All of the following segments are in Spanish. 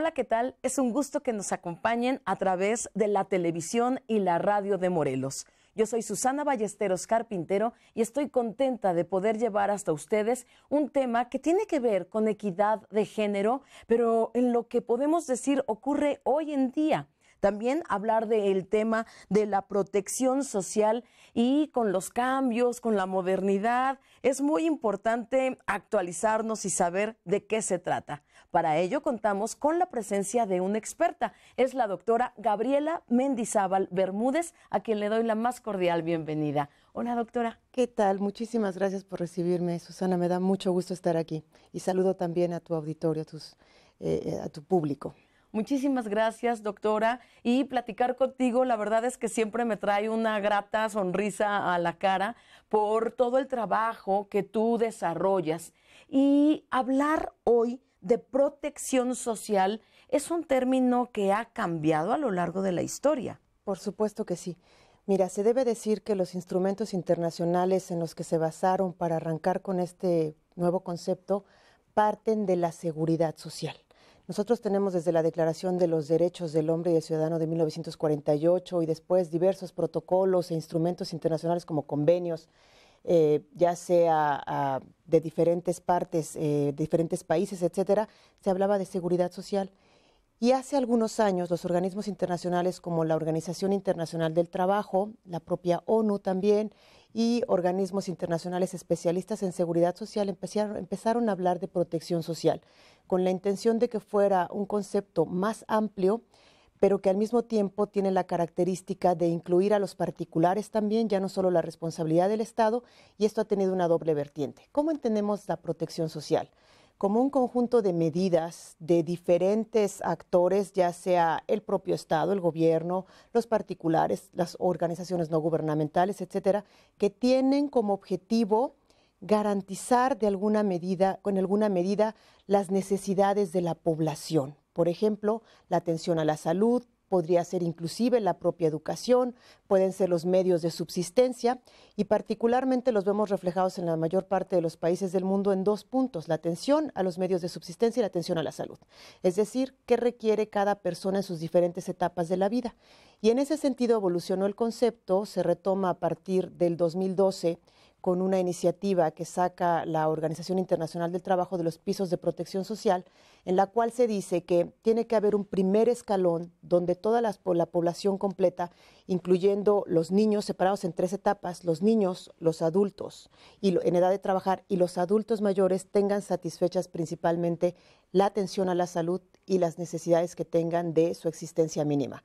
Hola, ¿qué tal? Es un gusto que nos acompañen a través de la televisión y la radio de Morelos. Yo soy Susana Ballesteros Carpintero y estoy contenta de poder llevar hasta ustedes un tema que tiene que ver con equidad de género, pero en lo que podemos decir ocurre hoy en día. También hablar del tema de la protección social y con los cambios, con la modernidad. Es muy importante actualizarnos y saber de qué se trata. Para ello contamos con la presencia de una experta. Es la doctora Gabriela Mendizábal Bermúdez, a quien le doy la más cordial bienvenida. Hola, doctora. ¿Qué tal? Muchísimas gracias por recibirme, Susana. Me da mucho gusto estar aquí. Y saludo también a tu auditorio, a, eh, eh, a tu público. Muchísimas gracias, doctora. Y platicar contigo, la verdad es que siempre me trae una grata sonrisa a la cara por todo el trabajo que tú desarrollas. Y hablar hoy de protección social es un término que ha cambiado a lo largo de la historia. Por supuesto que sí. Mira, se debe decir que los instrumentos internacionales en los que se basaron para arrancar con este nuevo concepto parten de la seguridad social. Nosotros tenemos desde la Declaración de los Derechos del Hombre y del Ciudadano de 1948 y después diversos protocolos e instrumentos internacionales como convenios, eh, ya sea de diferentes partes, eh, diferentes países, etcétera, se hablaba de seguridad social. Y hace algunos años los organismos internacionales como la Organización Internacional del Trabajo, la propia ONU también y organismos internacionales especialistas en seguridad social empezaron, empezaron a hablar de protección social, con la intención de que fuera un concepto más amplio pero que al mismo tiempo tiene la característica de incluir a los particulares también, ya no solo la responsabilidad del Estado, y esto ha tenido una doble vertiente. ¿Cómo entendemos la protección social? como un conjunto de medidas de diferentes actores, ya sea el propio Estado, el gobierno, los particulares, las organizaciones no gubernamentales, etcétera, que tienen como objetivo garantizar de alguna medida, con alguna medida, las necesidades de la población. Por ejemplo, la atención a la salud, podría ser inclusive la propia educación, pueden ser los medios de subsistencia y particularmente los vemos reflejados en la mayor parte de los países del mundo en dos puntos, la atención a los medios de subsistencia y la atención a la salud. Es decir, qué requiere cada persona en sus diferentes etapas de la vida. Y en ese sentido evolucionó el concepto, se retoma a partir del 2012 con una iniciativa que saca la Organización Internacional del Trabajo de los pisos de protección social, en la cual se dice que tiene que haber un primer escalón donde toda la, población completa, incluyendo los niños separados en tres etapas, los niños, los adultos y en edad de trabajar y los adultos mayores tengan satisfechas principalmente la atención a la salud y las necesidades que tengan de su existencia mínima.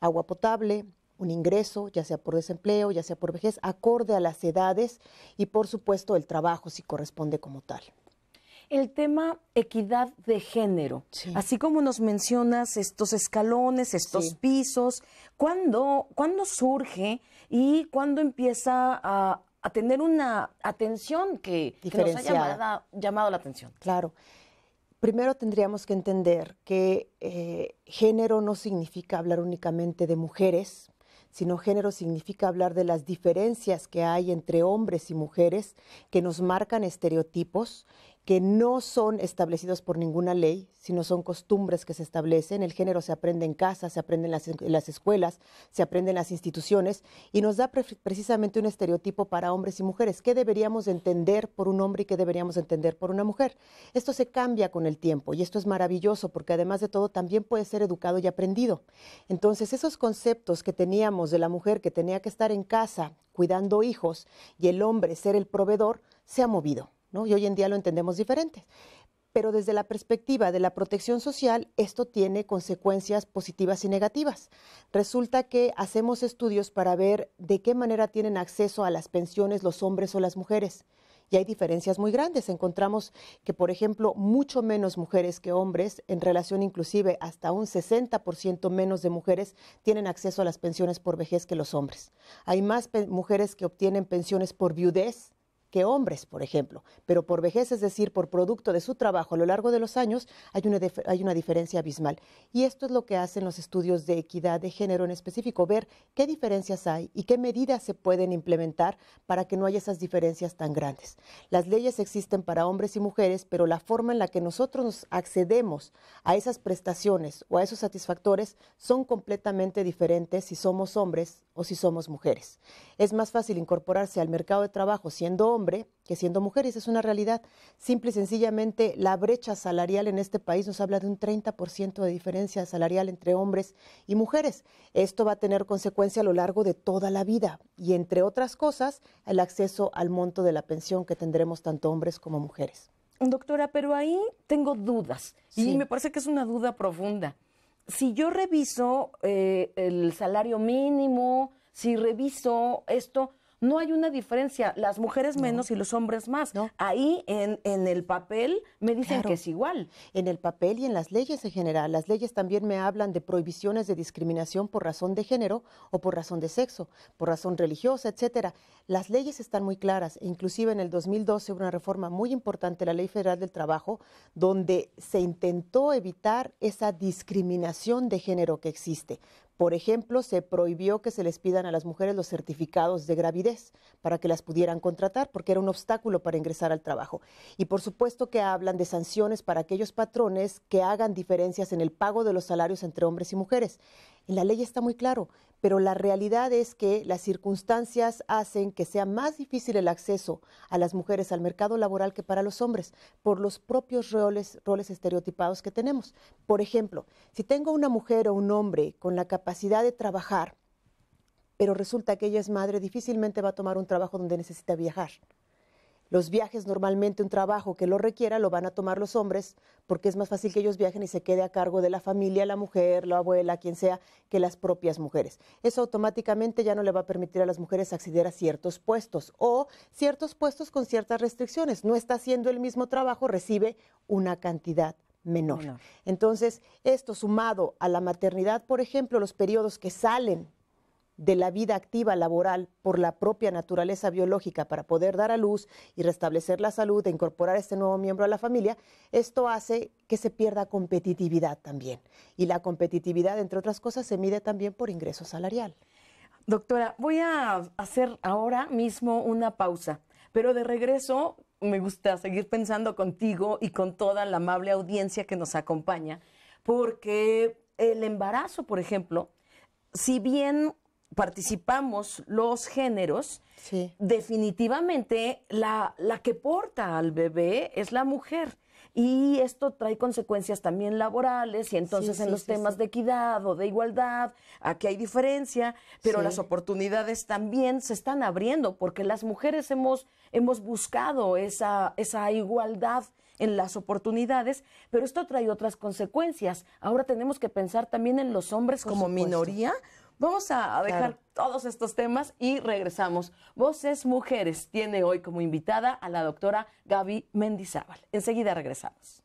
Agua potable, un ingreso, ya sea por desempleo, ya sea por vejez, acorde a las edades y por supuesto el trabajo si corresponde como tal el tema equidad de género. Así como nos mencionas estos escalones, estos pisos, ¿cuándo, surge y cuándo empieza a, tener una atención que, nos ha llamado la atención? Claro. Primero tendríamos que entender que eh, género no significa hablar únicamente de mujeres, sino género significa hablar de las diferencias que hay entre hombres y mujeres que nos marcan estereotipos que no son establecidos por ninguna ley, sino son costumbres que se establecen. El género se aprende en casa, se aprende en las, escuelas, se aprende en las instituciones y nos da precisamente un estereotipo para hombres y mujeres. ¿Qué deberíamos entender por un hombre y qué deberíamos entender por una mujer? Esto se cambia con el tiempo y esto es maravilloso porque además de todo también puede ser educado y aprendido. Entonces esos conceptos que teníamos de la mujer que tenía que estar en casa cuidando hijos y el hombre ser el proveedor se ha movido. Y hoy en día lo entendemos diferente. Pero desde la perspectiva de la protección social, esto tiene consecuencias positivas y negativas. Resulta que hacemos estudios para ver de qué manera tienen acceso a las pensiones los hombres o las mujeres y hay diferencias muy grandes. Encontramos que, por ejemplo, mucho menos mujeres que hombres, en relación inclusive hasta un 60% menos de mujeres, tienen acceso a las pensiones por vejez que los hombres. Hay más mujeres que obtienen pensiones por viudez que hombres, por ejemplo. Pero por vejez, es decir, por producto de su trabajo a lo largo de los años, hay una, hay una diferencia abismal. Y esto es lo que hacen los estudios de equidad de género en específico, ver qué diferencias hay y qué medidas se pueden implementar para que no haya esas diferencias tan grandes. Las leyes existen para hombres y mujeres, pero la forma en la que nosotros accedemos a esas prestaciones o a esos satisfactores son completamente diferentes si somos hombres o si somos mujeres. Es más fácil incorporarse al mercado de trabajo siendo que siendo mujeres, es una realidad. Simple y sencillamente, la brecha salarial en este país nos habla de un 30% de diferencia salarial entre hombres y mujeres. Esto va a tener consecuencia a lo largo de toda la vida y, entre otras cosas, el acceso al monto de la pensión que tendremos tanto hombres como mujeres. Doctora, pero ahí tengo dudas y me parece que es una duda profunda. Si yo reviso eh, el salario mínimo, si reviso esto, no hay una diferencia, las mujeres menos y los hombres más. No. Ahí en, en, el papel me dicen que es igual. En el papel y en las leyes en general. Las leyes también me hablan de prohibiciones de discriminación por razón de género o por razón de sexo, por razón religiosa, etcétera. Las leyes están muy claras. E inclusive en el 2012 hubo una reforma muy importante, la Ley Federal del Trabajo, donde se intentó evitar esa discriminación de género que existe por ejemplo, se prohibió que se les pidan a las mujeres los certificados de gravidez para que las pudieran contratar, porque era un obstáculo para ingresar al trabajo. Y por supuesto que hablan de sanciones para aquellos patrones que hagan diferencias en el pago de los salarios entre hombres y mujeres la ley está muy claro, pero la realidad es que las circunstancias hacen que sea más difícil el acceso a las mujeres al mercado laboral que para los hombres, por los propios roles, roles estereotipados que tenemos. Por ejemplo, si tengo una mujer o un hombre con la capacidad de trabajar, pero resulta que ella es madre, difícilmente va a tomar un trabajo donde necesita viajar. Los viajes normalmente un trabajo que lo requiera lo van a tomar los hombres porque es más fácil que ellos viajen y se quede a cargo de la familia, la mujer, la abuela, quien sea, que las propias mujeres. Eso automáticamente ya no le va a permitir a las mujeres acceder a ciertos puestos o ciertos puestos con ciertas restricciones. No está haciendo el mismo trabajo, recibe una cantidad menor. Entonces, esto sumado a la maternidad, por ejemplo, los periodos que salen de la vida activa laboral por la propia naturaleza biológica para poder dar a luz y restablecer la salud e incorporar este nuevo miembro a la familia, esto hace que se pierda competitividad también. Y la competitividad, entre otras cosas, se mide también por ingreso salarial. Doctora, voy a hacer ahora mismo una pausa, pero de regreso me gusta seguir pensando contigo y con toda la amable audiencia que nos acompaña, porque el embarazo, por ejemplo, si bien participamos los géneros, definitivamente la, que porta al bebé es la mujer. Y esto trae consecuencias también laborales y entonces en los temas de equidad o de igualdad, aquí hay diferencia, pero las oportunidades también se están abriendo porque las mujeres hemos, hemos buscado esa, esa igualdad en las oportunidades, pero esto trae otras consecuencias. Ahora tenemos que pensar también en los hombres como minoría Vamos a dejar todos estos temas y regresamos. Voces Mujeres tiene hoy como invitada a la doctora Gaby Mendizábal. Enseguida regresamos.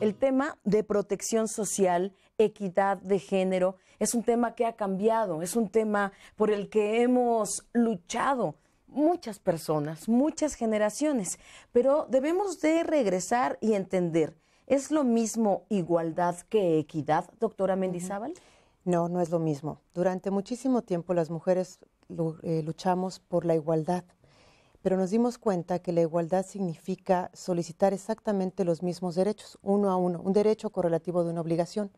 el tema de protección social, equidad de género es un tema que ha cambiado, es un tema por el que hemos luchado muchas personas, muchas generaciones, pero debemos de regresar y entender, ¿es lo mismo igualdad que equidad, doctora Mendizábal? No, no es lo mismo. Durante muchísimo tiempo las mujeres eh, luchamos por la igualdad, pero nos dimos cuenta que la igualdad significa solicitar exactamente los mismos derechos, uno a uno, un derecho correlativo de una obligación.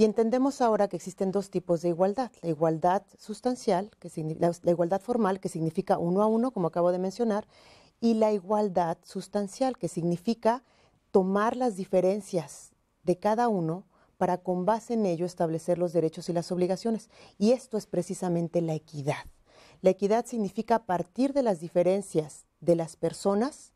Y entendemos ahora que existen dos tipos de igualdad. La igualdad sustancial, que la, la igualdad formal, que significa uno a uno, como acabo de mencionar, y la igualdad sustancial, que significa tomar las diferencias de cada uno para con base en ello establecer los derechos y las obligaciones. Y esto es precisamente la equidad. La equidad significa partir de las diferencias de las personas,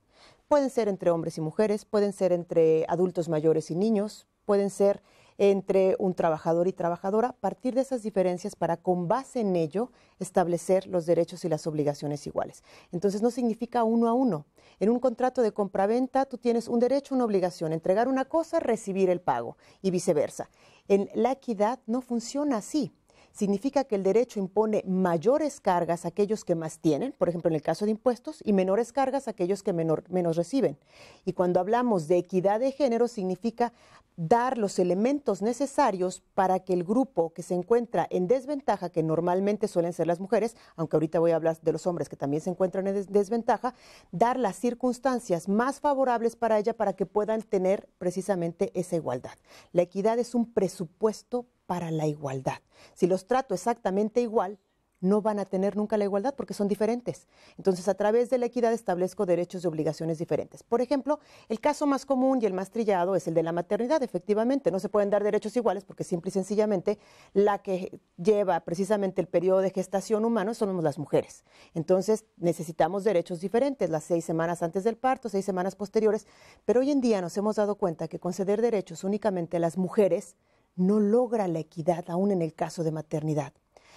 pueden ser entre hombres y mujeres, pueden ser entre adultos mayores y niños, pueden ser entre un trabajador y trabajadora, a partir de esas diferencias para con base en ello establecer los derechos y las obligaciones iguales. Entonces no significa uno a uno. En un contrato de compraventa tú tienes un derecho, una obligación, entregar una cosa, recibir el pago y viceversa. En la equidad no funciona así significa que el derecho impone mayores cargas a aquellos que más tienen, por ejemplo en el caso de impuestos, y menores cargas a aquellos que menor, menos reciben. Y cuando hablamos de equidad de género, significa dar los elementos necesarios para que el grupo que se encuentra en desventaja, que normalmente suelen ser las mujeres, aunque ahorita voy a hablar de los hombres que también se encuentran en desventaja, dar las circunstancias más favorables para ella para que puedan tener precisamente esa igualdad. La equidad es un presupuesto para la igualdad. Si los trato exactamente igual, no van a tener nunca la igualdad porque son diferentes. Entonces, a través de la equidad establezco derechos y obligaciones diferentes. Por ejemplo, el caso más común y el más trillado es el de la maternidad, efectivamente. No se pueden dar derechos iguales porque simple y sencillamente la que lleva precisamente el periodo de gestación humano somos las mujeres. Entonces, necesitamos derechos diferentes, las seis semanas antes del parto, seis semanas posteriores. Pero hoy en día nos hemos dado cuenta que conceder derechos únicamente a las mujeres, no logra la equidad aún en el caso de maternidad.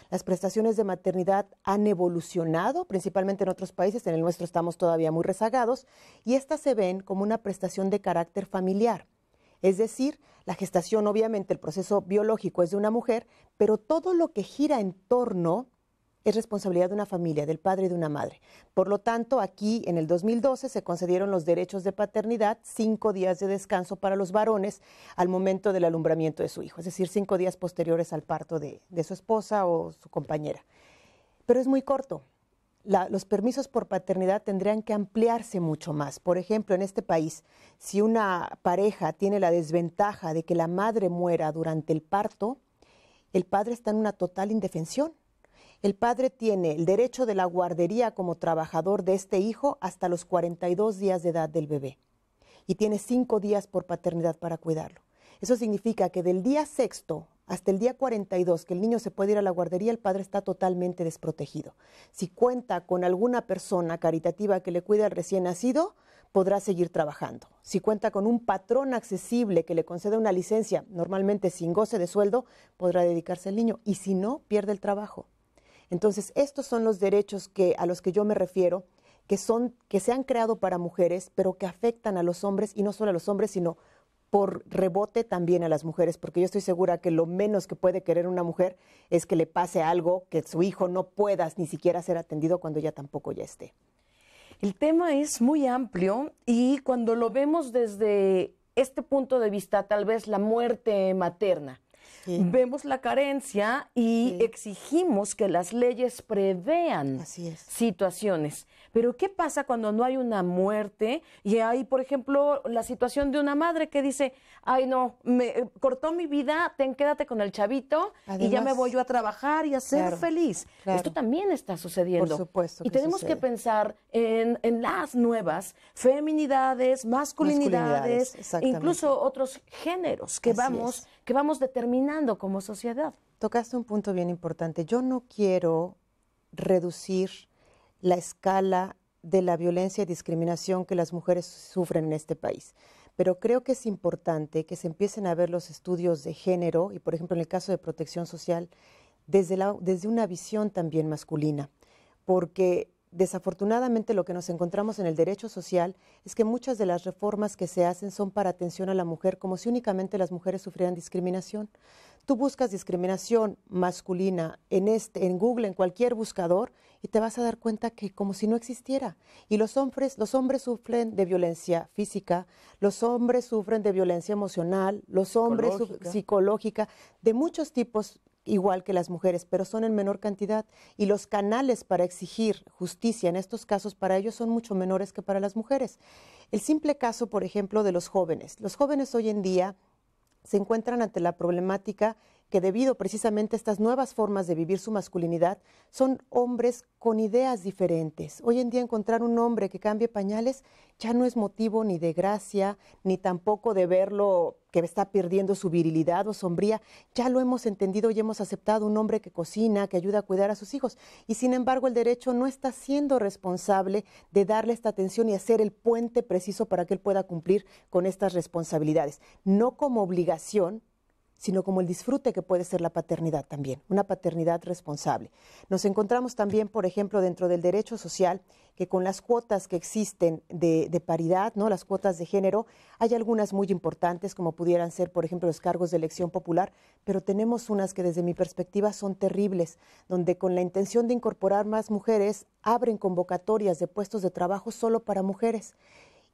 Las prestaciones de maternidad han evolucionado, principalmente en otros países, en el nuestro estamos todavía muy rezagados, y estas se ven como una prestación de carácter familiar. Es decir, la gestación, obviamente, el proceso biológico es de una mujer, pero todo lo que gira en torno es responsabilidad de una familia, del padre y de una madre. Por lo tanto, aquí en el 2012 se concedieron los derechos de paternidad, cinco días de descanso para los varones al momento del alumbramiento de su hijo, es decir, cinco días posteriores al parto de, su esposa o su compañera. Pero es muy corto. los permisos por paternidad tendrían que ampliarse mucho más. Por ejemplo, en este país, si una pareja tiene la desventaja de que la madre muera durante el parto, el padre está en una total indefensión el padre tiene el derecho de la guardería como trabajador de este hijo hasta los 42 días de edad del bebé y tiene cinco días por paternidad para cuidarlo. Eso significa que del día sexto hasta el día 42 que el niño se puede ir a la guardería, el padre está totalmente desprotegido. Si cuenta con alguna persona caritativa que le cuide al recién nacido, podrá seguir trabajando. Si cuenta con un patrón accesible que le conceda una licencia, normalmente sin goce de sueldo, podrá dedicarse al niño y si no, pierde el trabajo. Entonces, estos son los derechos a los que yo me refiero, que, son, que se han creado para mujeres, pero que afectan a los hombres, y no solo a los hombres, sino por rebote también a las mujeres, porque yo estoy segura que lo menos que puede querer una mujer es que le pase algo, que su hijo no pueda ni siquiera ser atendido cuando ya tampoco ya esté. El tema es muy amplio y cuando lo vemos desde este punto de vista, tal vez la muerte materna, vemos la carencia y exigimos que las leyes prevean situaciones. Pero ¿qué pasa cuando no hay una muerte y hay, por ejemplo, la situación de una madre que dice, ay no, me eh, cortó mi vida, ten quédate con el chavito y ya me voy yo a trabajar y a ser feliz? Esto también está sucediendo. y tenemos que pensar en, las nuevas feminidades, masculinidades, incluso otros géneros que vamos que vamos determinando como sociedad. Tocaste un punto bien importante. Yo no quiero reducir la escala de la violencia y discriminación que las mujeres sufren en este país. Pero creo que es importante que se empiecen a ver los estudios de género y, por ejemplo, en el caso de protección social, desde, desde una visión también masculina, porque desafortunadamente lo que nos encontramos en el derecho social es que muchas de las reformas que se hacen son para atención a la mujer, como si únicamente las mujeres sufrieran discriminación. Tú buscas discriminación masculina en este, en Google, en cualquier buscador, y te vas a dar cuenta que como si no existiera. Y los hombres, los hombres sufren de violencia física, los hombres sufren de violencia emocional, los hombres psicológica, psicológica de muchos tipos igual que las mujeres, pero son en menor cantidad y los canales para exigir justicia en estos casos para ellos son mucho menores que para las mujeres. El simple caso, por ejemplo, de los jóvenes. Los jóvenes hoy en día se encuentran ante la problemática que debido precisamente a estas nuevas formas de vivir su masculinidad, son hombres con ideas diferentes. Hoy en día encontrar un hombre que cambie pañales ya no es motivo ni de gracia, ni tampoco de verlo que está perdiendo su virilidad o sombría. Ya lo hemos entendido y hemos aceptado un hombre que cocina, que ayuda a cuidar a sus hijos. Y sin embargo, el derecho no está siendo responsable de darle esta atención y hacer el puente preciso para que él pueda cumplir con estas responsabilidades. No como obligación, sino como el disfrute que puede ser la paternidad también, una paternidad responsable. Nos encontramos también, por ejemplo, dentro del derecho social, que con las cuotas que existen de, paridad, ¿no? las cuotas de género, hay algunas muy importantes, como pudieran ser, por ejemplo, los cargos de elección popular, pero tenemos unas que desde mi perspectiva son terribles, donde con la intención de incorporar más mujeres, abren convocatorias de puestos de trabajo solo para mujeres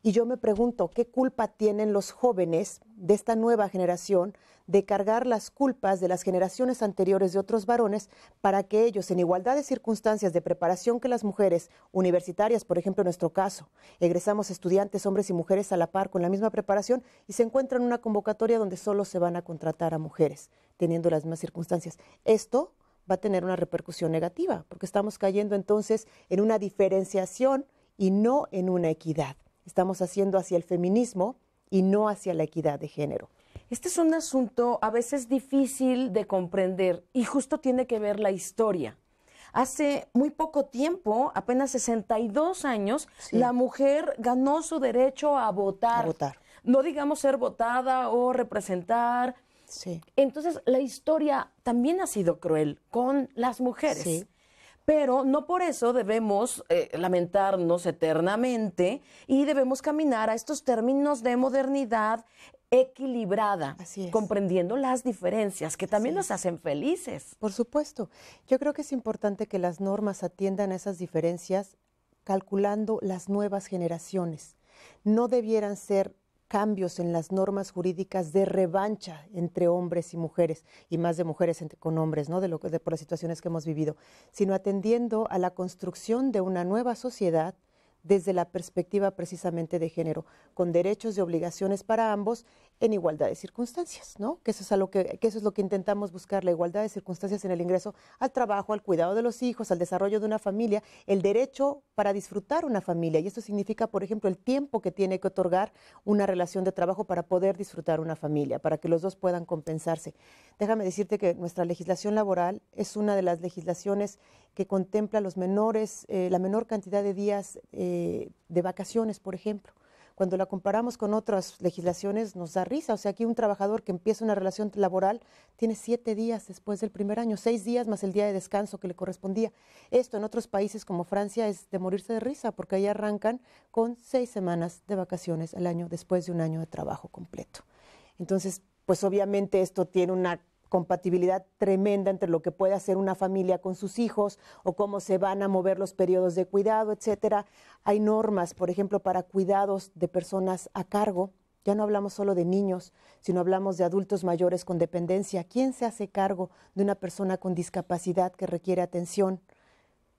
y yo me pregunto, ¿qué culpa tienen los jóvenes de esta nueva generación de cargar las culpas de las generaciones anteriores de otros varones para que ellos, en igualdad de circunstancias de preparación que las mujeres universitarias, por ejemplo, en nuestro caso, egresamos estudiantes, hombres y mujeres a la par con la misma preparación y se encuentran en una convocatoria donde solo se van a contratar a mujeres, teniendo las mismas circunstancias? Esto va a tener una repercusión negativa, porque estamos cayendo entonces en una diferenciación y no en una equidad estamos haciendo hacia el feminismo y no hacia la equidad de género. Este es un asunto a veces difícil de comprender y justo tiene que ver la historia. Hace muy poco tiempo, apenas 62 años, la mujer ganó su derecho a votar. A votar. No digamos ser votada o representar. Sí. Entonces, la historia también ha sido cruel con las mujeres. Sí pero no por eso debemos eh, lamentarnos eternamente y debemos caminar a estos términos de modernidad equilibrada, comprendiendo las diferencias que también nos hacen felices. Por supuesto, yo creo que es importante que las normas atiendan a esas diferencias calculando las nuevas generaciones. No debieran ser cambios en las normas jurídicas de revancha entre hombres y mujeres, y más de mujeres con hombres, ¿no? De, lo, de por las situaciones que hemos vivido, sino atendiendo a la construcción de una nueva sociedad desde la perspectiva precisamente de género, con derechos y obligaciones para ambos en igualdad de circunstancias, ¿no? Que eso es, lo que, que, eso es lo que intentamos buscar, la igualdad de circunstancias en el ingreso al trabajo, al cuidado de los hijos, al desarrollo de una familia, el derecho para disfrutar una familia. Y esto significa, por ejemplo, el tiempo que tiene que otorgar una relación de trabajo para poder disfrutar una familia, para que los dos puedan compensarse. Déjame decirte que nuestra legislación laboral es una de las legislaciones que contempla los menores, eh, la menor cantidad de días eh, de vacaciones, por ejemplo. Cuando la comparamos con otras legislaciones nos da risa. O sea, aquí un trabajador que empieza una relación laboral tiene siete días después del primer año, seis días más el día de descanso que le correspondía. Esto en otros países como Francia es de morirse de risa porque ahí arrancan con seis semanas de vacaciones al año después de un año de trabajo completo. Entonces, pues obviamente esto tiene una compatibilidad tremenda entre lo que puede hacer una familia con sus hijos o cómo se van a mover los periodos de cuidado, etcétera. Hay normas, por ejemplo, para cuidados de personas a cargo. Ya no hablamos solo de niños, sino hablamos de adultos mayores con dependencia. ¿Quién se hace cargo de una persona con discapacidad que requiere atención?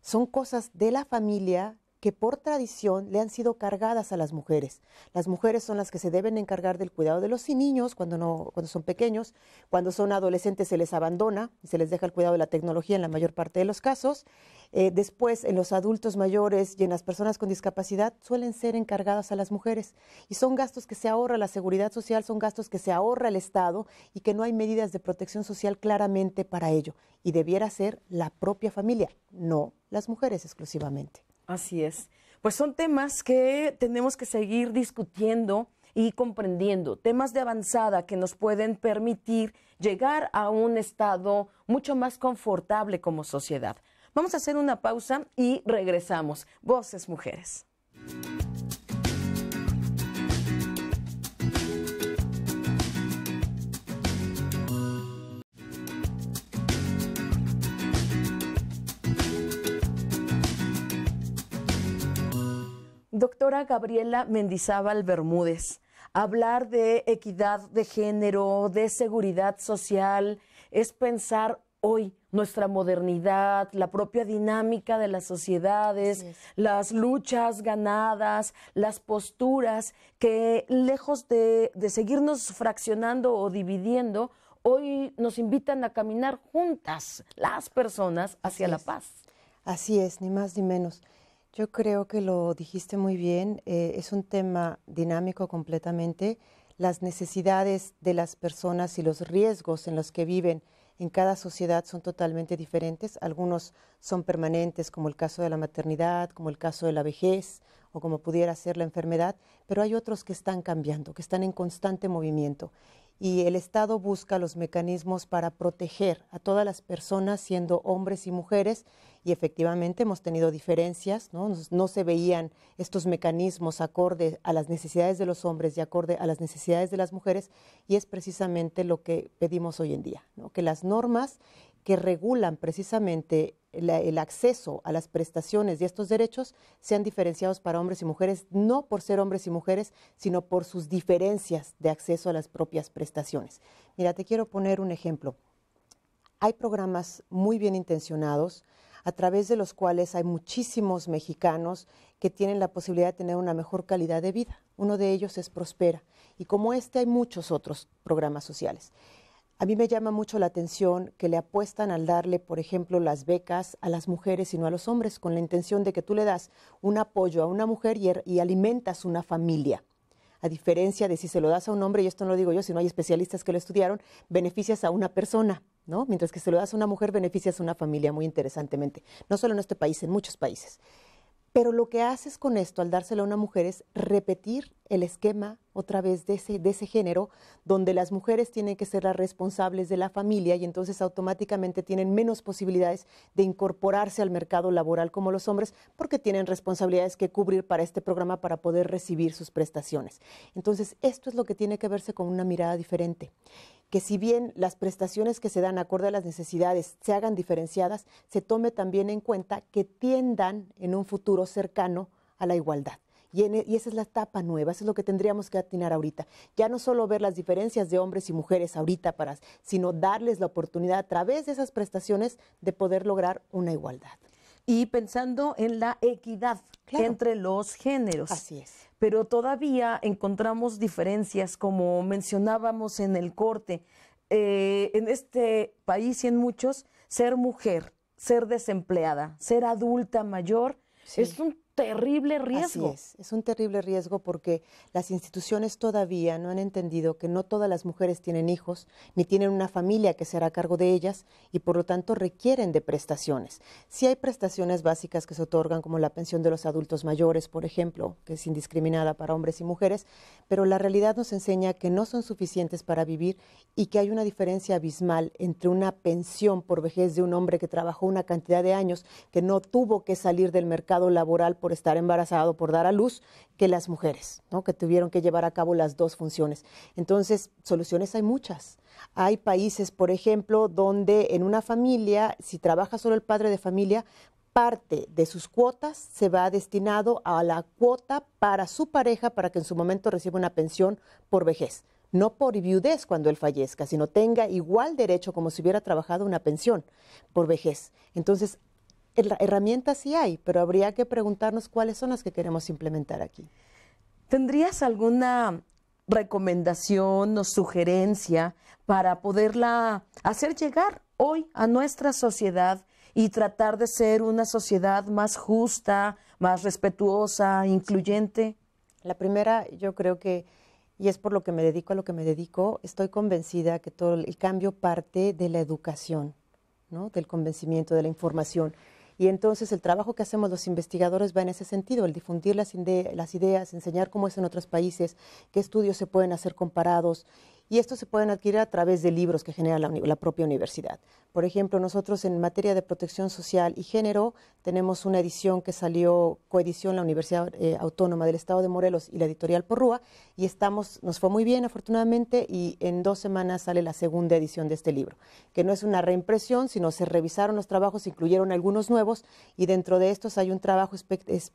Son cosas de la familia que por tradición le han sido cargadas a las mujeres. Las mujeres son las que se deben encargar del cuidado de los niños cuando, no, cuando son pequeños, cuando son adolescentes se les abandona y se les deja el cuidado de la tecnología en la mayor parte de los casos. Eh, después, en los adultos mayores y en las personas con discapacidad, suelen ser encargadas a las mujeres. Y son gastos que se ahorra la seguridad social, son gastos que se ahorra el Estado y que no hay medidas de protección social claramente para ello. Y debiera ser la propia familia, no las mujeres exclusivamente. Así es. Pues son temas que tenemos que seguir discutiendo y comprendiendo, temas de avanzada que nos pueden permitir llegar a un estado mucho más confortable como sociedad. Vamos a hacer una pausa y regresamos. Voces Mujeres. Doctora Gabriela Mendizábal Bermúdez, hablar de equidad de género, de seguridad social, es pensar hoy nuestra modernidad, la propia dinámica de las sociedades, las luchas ganadas, las posturas que lejos de, seguirnos fraccionando o dividiendo, hoy nos invitan a caminar juntas las personas hacia la paz. Así es, ni más ni menos. Yo creo que lo dijiste muy bien. Eh, es un tema dinámico completamente. Las necesidades de las personas y los riesgos en los que viven en cada sociedad son totalmente diferentes. Algunos son permanentes, como el caso de la maternidad, como el caso de la vejez o como pudiera ser la enfermedad, pero hay otros que están cambiando, que están en constante movimiento y el Estado busca los mecanismos para proteger a todas las personas, siendo hombres y mujeres, y efectivamente hemos tenido diferencias, ¿no? se veían estos mecanismos acorde a las necesidades de los hombres y acorde a las necesidades de las mujeres, y es precisamente lo que pedimos hoy en día, que las normas que regulan precisamente el acceso a las prestaciones y estos derechos sean diferenciados para hombres y mujeres, no por ser hombres y mujeres, sino por sus diferencias de acceso a las propias prestaciones. Mira, te quiero poner un ejemplo. Hay programas muy bien intencionados a través de los cuales hay muchísimos mexicanos que tienen la posibilidad de tener una mejor calidad de vida. Uno de ellos es Prospera y como este hay muchos otros programas sociales. A mí me llama mucho la atención que le apuestan al darle, por ejemplo, las becas a las mujeres y no a los hombres, con la intención de que tú le das un apoyo a una mujer y, er, y alimentas una familia. A diferencia de si se lo das a un hombre, y esto no lo digo yo, sino hay especialistas que lo estudiaron, beneficias a una persona, ¿no? Mientras que se lo das a una mujer, beneficias a una familia, muy interesantemente. No solo en este país, en muchos países. Pero lo que haces con esto al dárselo a una mujer es repetir el esquema otra vez de ese, de ese género, donde las mujeres tienen que ser las responsables de la familia y entonces automáticamente tienen menos posibilidades de incorporarse al mercado laboral como los hombres, porque tienen responsabilidades que cubrir para este programa para poder recibir sus prestaciones. Entonces, esto es lo que tiene que verse con una mirada diferente que si bien las prestaciones que se dan acorde a las necesidades se hagan diferenciadas, se tome también en cuenta que tiendan en un futuro cercano a la igualdad. E, y, esa es la etapa nueva, eso es lo que tendríamos que atinar ahorita. Ya no solo ver las diferencias de hombres y mujeres ahorita, para, sino darles la oportunidad a través de esas prestaciones de poder lograr una igualdad y pensando en la equidad entre los géneros. Así es. Pero todavía encontramos diferencias, como mencionábamos en el corte. Eh, en este país y en muchos, ser mujer, ser desempleada, ser adulta mayor, es un terrible riesgo. Así es, es un terrible riesgo porque las instituciones todavía no han entendido que no todas las mujeres tienen hijos, ni tienen una familia que se hará cargo de ellas y por lo tanto requieren de prestaciones. Sí hay prestaciones básicas que se otorgan como la pensión de los adultos mayores, por ejemplo, que es indiscriminada para hombres y mujeres, pero la realidad nos enseña que no son suficientes para vivir y que hay una diferencia abismal entre una pensión por vejez de un hombre que trabajó una cantidad de años, que no tuvo que salir del mercado laboral por estar embarazado, por dar a luz, que las mujeres, que tuvieron que llevar a cabo las dos funciones. Entonces, soluciones hay muchas. Hay países, por ejemplo, donde en una familia, si trabaja solo el padre de familia, parte de sus cuotas se va destinado a la cuota para su pareja para que en su momento reciba una pensión por vejez. No por viudez cuando él fallezca, sino tenga igual derecho como si hubiera trabajado una pensión por vejez. Entonces, herramientas sí hay, pero habría que preguntarnos cuáles son las que queremos implementar aquí. ¿Tendrías alguna recomendación o sugerencia para poderla hacer llegar hoy a nuestra sociedad y tratar de ser una sociedad más justa, más respetuosa, incluyente? La primera, yo creo que, y es por lo que me dedico a lo que me dedico, estoy convencida que todo el cambio parte de la educación, ¿no? del convencimiento, de la información. Y entonces el trabajo que hacemos los investigadores va en ese sentido, el difundir las, las ideas, enseñar cómo es en otros países, qué estudios se pueden hacer comparados y estos se pueden adquirir a través de libros que genera la, propia universidad. Por ejemplo, nosotros en materia de protección social y género tenemos una edición que salió coedición la Universidad eh, Autónoma del Estado de Morelos y la editorial Porrúa y estamos, nos fue muy bien afortunadamente y en dos semanas sale la segunda edición de este libro, que no es una reimpresión, sino se revisaron los trabajos, se incluyeron algunos nuevos y dentro de estos hay un trabajo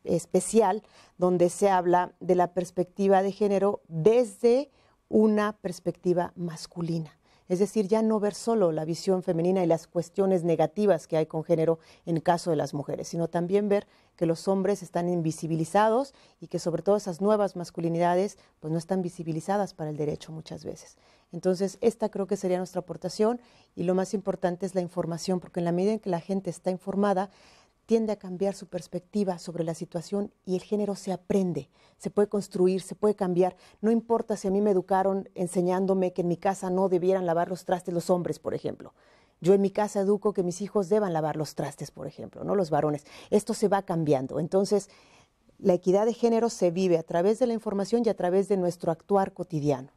especial donde se habla de la perspectiva de género desde una perspectiva masculina. Es decir, ya no ver solo la visión femenina y las cuestiones negativas que hay con género en el caso de las mujeres, sino también ver que los hombres están invisibilizados y que sobre todo esas nuevas masculinidades pues no están visibilizadas para el derecho muchas veces. Entonces, esta creo que sería nuestra aportación y lo más importante es la información, porque en la medida en que la gente está informada, tiende a cambiar su perspectiva sobre la situación y el género se aprende, se puede construir, se puede cambiar. No importa si a mí me educaron enseñándome que en mi casa no debieran lavar los trastes los hombres, por ejemplo. Yo en mi casa educo que mis hijos deban lavar los trastes, por ejemplo, no los varones. Esto se va cambiando. Entonces, la equidad de género se vive a través de la información y a través de nuestro actuar cotidiano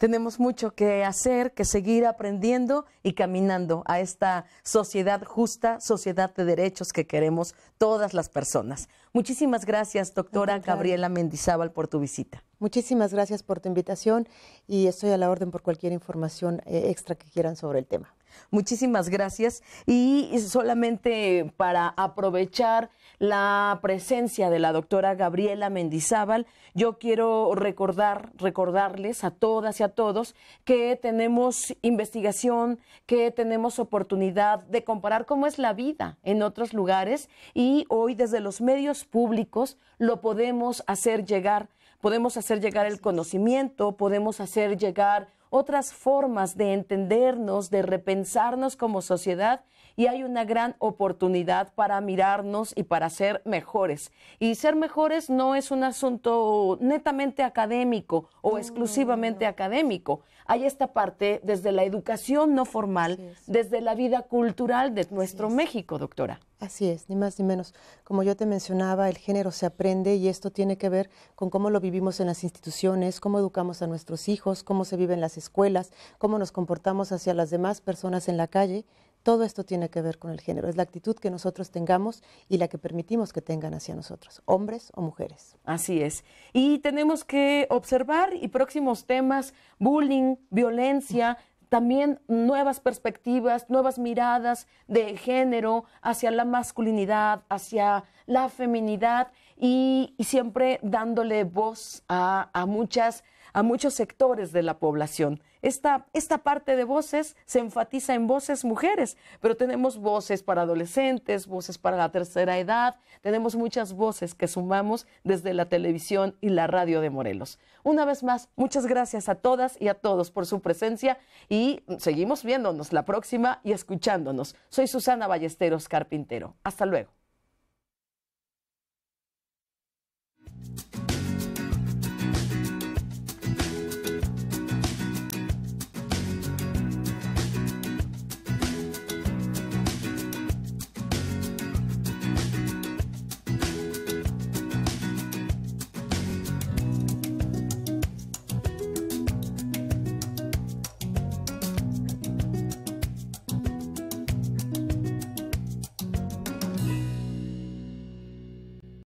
tenemos mucho que hacer, que seguir aprendiendo y caminando a esta sociedad justa, sociedad de derechos que queremos todas las personas. Muchísimas gracias, doctora Gabriela Mendizábal, por tu visita. Muchísimas gracias por tu invitación y estoy a la orden por cualquier información eh, extra que quieran sobre el tema. Muchísimas gracias y solamente para aprovechar la presencia de la doctora Gabriela Mendizábal. Yo quiero recordar, recordarles a todas y a todos que tenemos investigación, que tenemos oportunidad de comparar cómo es la vida en otros lugares y hoy desde los medios públicos lo podemos hacer llegar podemos hacer llegar el conocimiento, podemos hacer llegar otras formas de entendernos, de repensarnos como sociedad y hay una gran oportunidad para mirarnos y para ser mejores. Y ser mejores no es un asunto netamente académico o exclusivamente académico. Hay esta parte desde la educación no formal, desde la vida cultural de nuestro México, doctora. Así es, ni más ni menos. Como yo te mencionaba, el género se aprende y esto tiene que ver con cómo lo vivimos en las instituciones, cómo educamos a nuestros hijos, cómo se vive en las escuelas, cómo nos comportamos hacia las demás personas en la calle, todo esto tiene que ver con el género. Es la actitud que nosotros tengamos y la que permitimos que tengan hacia nosotros, hombres o mujeres. Así es. Y tenemos que observar y próximos temas, bullying, violencia, también nuevas perspectivas, nuevas miradas de género hacia la masculinidad, hacia la feminidad y, siempre dándole voz a, a muchas a muchos sectores de la población. Esta, esta parte de voces se enfatiza en voces mujeres, pero tenemos voces para adolescentes, voces para la tercera edad, tenemos muchas voces que sumamos desde la televisión y la radio de Morelos. Una vez más, muchas gracias a todas y a todos por su presencia y seguimos viéndonos la próxima y escuchándonos. Soy Susana Ballesteros Carpintero. Hasta luego.